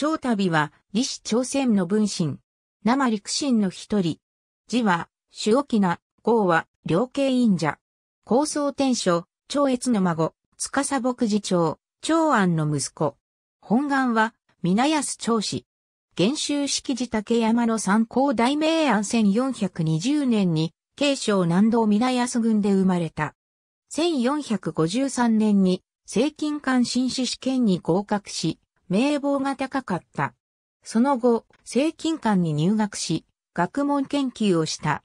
長旅は、李氏朝鮮の文臣。生陸臣の一人。字は、主沖な、号は、両慶院者。高僧天書、長越の孫、司牧寺長、長安の息子。本願は、皆安長氏。元州式寺竹山の参考大明安1420年に、慶省南道皆安郡で生まれた。1453年に、正金官新士試験に合格し、名望が高かった。その後、政勤官に入学し、学問研究をした。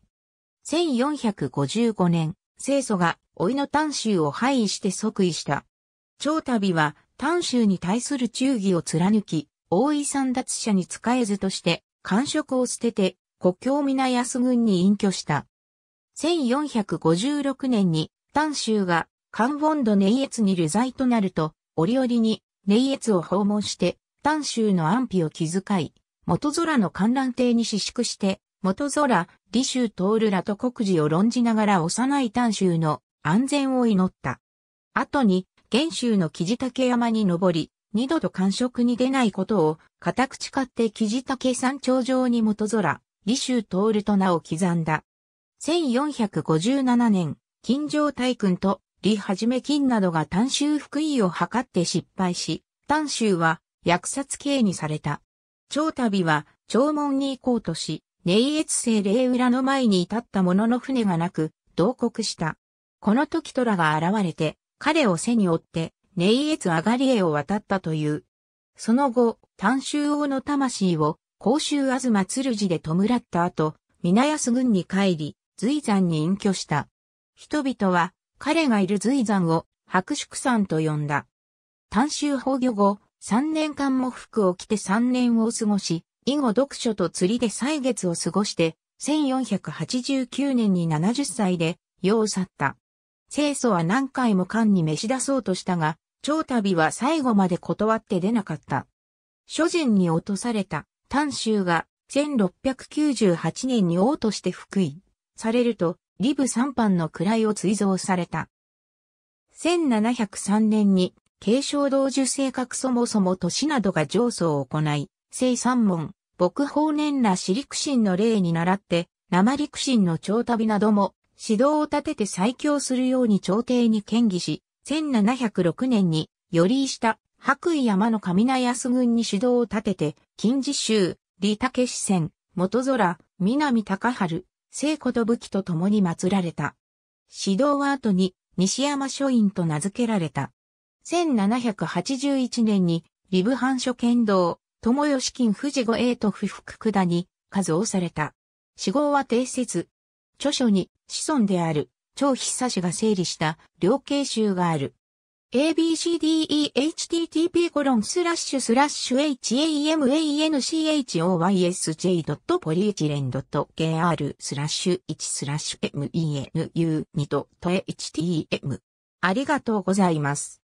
1455年、清祖が、老いの丹州を廃位して即位した。長旅は、丹州に対する忠義を貫き、大井三奪者に仕えずとして、官職を捨てて、故郷皆安軍に隠居した。1456年に、丹州が、関本土年越に流罪となると、折々に寧越を訪問して、丹州の安否を気遣い、元空の観覧艇に私宿して、元空、李州徹らと国事を論じながら幼い丹州の安全を祈った。後に、元州の木地竹山に登り、二度と感触に出ないことを、固く誓って木地竹山頂上に元空、李州徹と名を刻んだ。1457年、金城大君と李はじめ金などが丹州福井を図って失敗し、丹州は虐殺刑にされた。長旅は長門に行こうとし、寧越生霊裏の前に至った者の船がなく、同国した。この時虎が現れて、彼を背に追って、寧越上がりへを渡ったという。その後、丹州王の魂を、甲州東鶴で弔った後、皆安軍に帰り、随山に隠居した。人々は、彼がいる随山を白宿山と呼んだ。単州放御後、三年間も服を着て三年を過ごし、以後読書と釣りで歳月を過ごして、1489年に70歳で、世を去った。清楚は何回も官に召し出そうとしたが、長旅は最後まで断って出なかった。諸人に落とされた、丹州が1698年に王として復位されると、リブ三班の位を追贈された。1703年に、継承同受性格そもそも年などが上訴を行い、聖三門、牧法年ら私陸神の例に倣って、生陸神の長旅なども、指導を立てて再強するように朝廷に建議し、1706年に、より下、白衣山の神奈安軍に指導を立てて、近治州、李武志戦、元空、南高春、聖子と武器と共に祀られた。指導は後に西山書院と名付けられた。1781年に、リブ藩書剣道、友吉金富士五栄と不服下に、数をされた。死号は定説。著書に、子孫である、張久氏が整理した、量刑集がある。abcdehttp h a m a n c h o y s j p o l y e t h y l e n e k r スラッシュ1スラッシュ menu2 htm ありがとうございます。